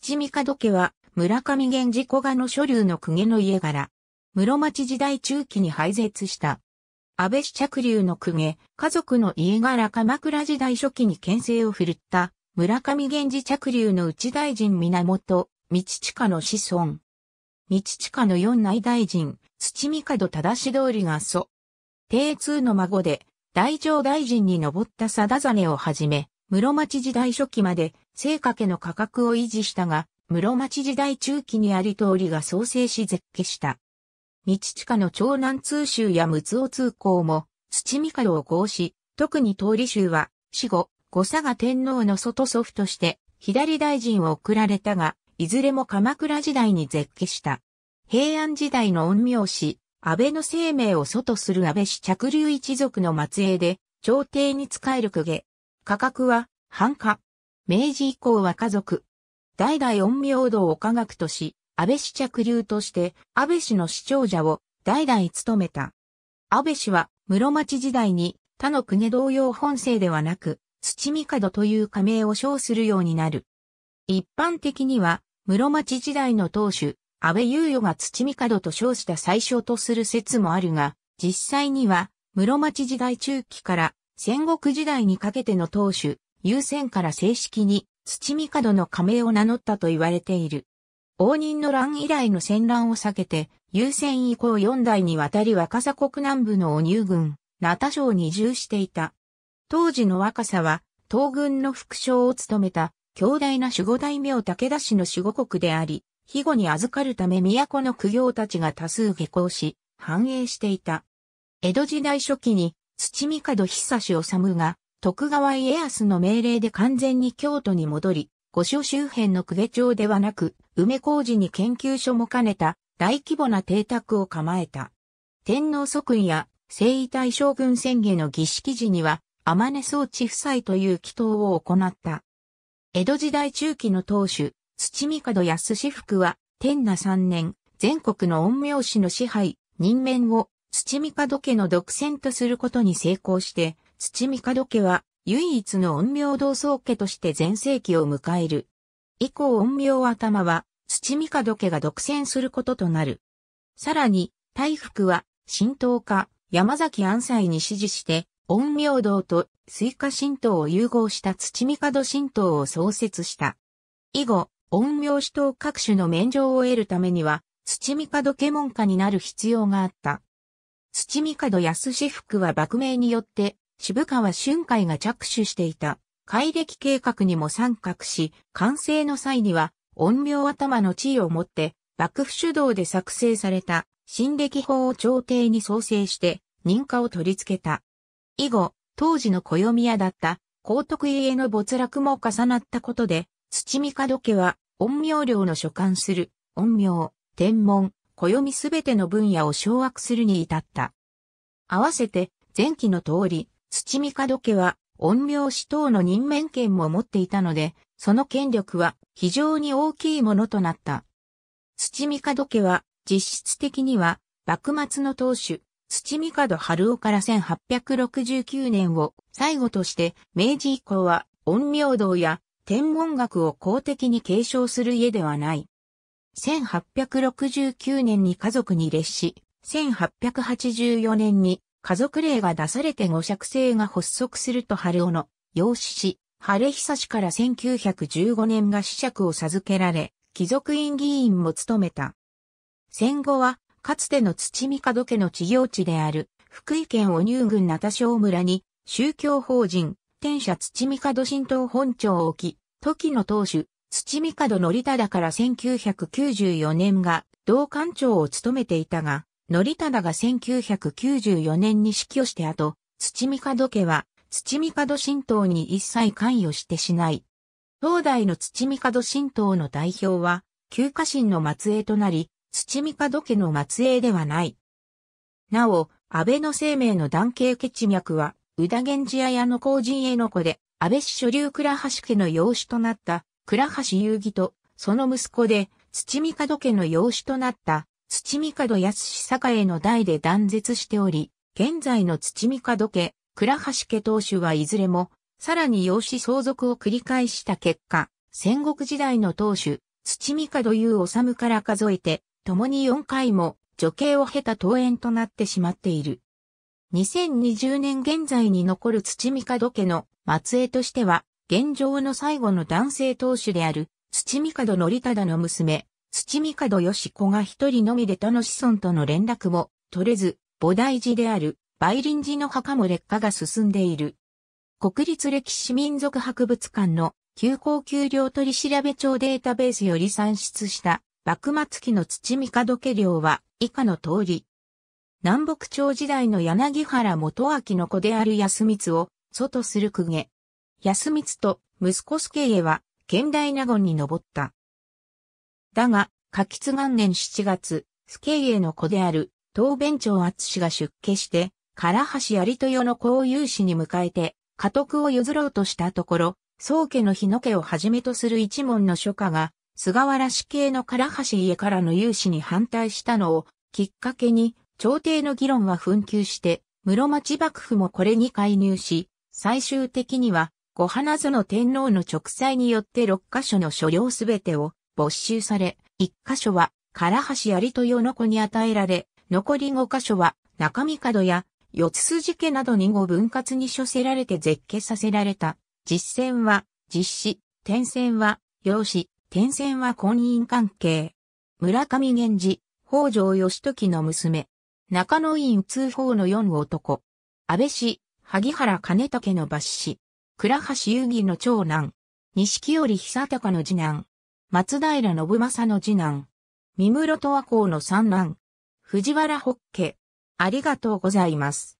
土見門家は、村上源氏古賀の諸流の公家の家柄。室町時代中期に廃絶した。安倍氏着流の公家、家族の家柄鎌倉時代初期に牽制を振るった、村上源氏着流の内大臣源、道親の子孫。道親の四内大臣、土見門忠志通りが祖。帝通の孫で、大乗大臣に上った定実をはじめ、室町時代初期まで生掛けの価格を維持したが、室町時代中期に有通りが創生し絶景した。道近の長南通州や六尾通行も、土見門を合し、特に通り州は、死後、五佐賀天皇の外祖父として、左大臣を送られたが、いずれも鎌倉時代に絶景した。平安時代の陰陽師、安倍の生命を祖とする安倍氏着流一族の末裔で、朝廷に仕える公家。価格は、半華、明治以降は家族。代々陰陽道を科学とし、安倍氏着流として、安倍氏の市長者を代々務めた。安倍氏は、室町時代に他の国同様本姓ではなく、土門という仮名を称するようになる。一般的には、室町時代の当主、安倍猶予が土門と称した最初とする説もあるが、実際には、室町時代中期から戦国時代にかけての当主、優先から正式に土門の加盟を名乗ったと言われている。応仁の乱以来の戦乱を避けて、優先以降四代にわたり若狭国南部のお乳軍、ナタ省に移住していた。当時の若狭は、東軍の副将を務めた、強大な守護大名武田氏の守護国であり、庇護に預かるため都の苦行たちが多数下校し、繁栄していた。江戸時代初期に、土門久志治が徳川家康の命令で完全に京都に戻り、御所周辺の久家町ではなく、梅小路に研究所も兼ねた大規模な邸宅を構えた。天皇即位や征夷大将軍宣言の儀式時には、天根宗地夫妻という祈祷を行った。江戸時代中期の当主、土門康福は、天那三年、全国の陰陽師の支配、任免を土門家の独占とすることに成功して、土門家は唯一の陰陽同窓家として全盛期を迎える。以降陰陽頭は土門家が独占することとなる。さらに、大福は神道家、山崎安西に支持して、陰陽道と水化神道を融合した土門神道を創設した。以後、陰陽師と各種の免状を得るためには、土帝家門下になる必要があった。土門安志福は幕名によって渋川俊海が着手していた、改暦計画にも参画し、完成の際には、恩量頭の地位をもって、幕府主導で作成された、新暦法を朝廷に創生して、認可を取り付けた。以後、当時の暦屋だった、高徳家への没落も重なったことで、土見門家は、陰陽領の所管する、陰陽、天文、暦すべての分野を掌握するに至った。合わせて、前期の通り、土見門家は、陰陽師等の任免権も持っていたので、その権力は非常に大きいものとなった。土見門家は、実質的には、幕末の当主、土見門春夫から1869年を最後として、明治以降は、陰陽道や天文学を公的に継承する家ではない。1869年に家族に列し、1884年に家族令が出されて五尺制が発足すると春尾の養子し、晴久しから1915年が子爵を授けられ、貴族院議員も務めた。戦後は、かつての土見門家の治療地である、福井県お乳郡田小村に、宗教法人、天社土見門神道本庁を置き、時の当主、土見門則忠から1994年が、同館長を務めていたが、則忠が1994年に死去して後、土見門家は、土見門神道に一切関与してしない。東大の土見門神道の代表は、旧家臣の末裔となり、土見門家の末裔ではない。なお、安倍の生命の男系血脈は、宇田源氏やの後人への子で、安倍氏所流倉橋家の養子となった、倉橋遊戯と、その息子で、土見門家の養子となった、土帝安栄の代で断絶しており、現在の土門家、倉橋家当主はいずれも、さらに養子相続を繰り返した結果、戦国時代の当主、土帝優治から数えて、共に4回も女系を経た登園となってしまっている。2020年現在に残る土門家の末裔としては、現状の最後の男性当主である、土りた忠の娘、土帝よし子が一人のみで他の子孫との連絡も取れず、菩提寺である梅林寺の墓も劣化が進んでいる。国立歴史民族博物館の休校給料取調べ帳データベースより算出した幕末期の土門家領は以下の通り。南北朝時代の柳原元明の子である安光を祖とする公家。安光と息子助家は現代納言に上った。だが、夏吉元年7月、スケイエの子である、東弁長厚氏が出家して、唐橋有豊の子を有志に迎えて、家督を譲ろうとしたところ、宗家の日野家をはじめとする一門の書家が、菅原氏系の唐橋家からの有志に反対したのを、きっかけに、朝廷の議論は紛糾して、室町幕府もこれに介入し、最終的には、御花園天皇の直裁によって6カ所の所領すべてを、没収され、一箇所は唐橋有豊の子に与えられ、残り五箇所は中見角や四つ筋家などにご分割に処せられて絶景させられた。実践は実施、転戦は養子、転戦は婚姻関係。村上源氏、北条義時の娘。中野院通報の四男。安倍氏、萩原兼武の抜子。倉橋遊戯の長男。西織久隆の次男。松平信正の次男、三室戸和光の三男、藤原北家。ありがとうございます。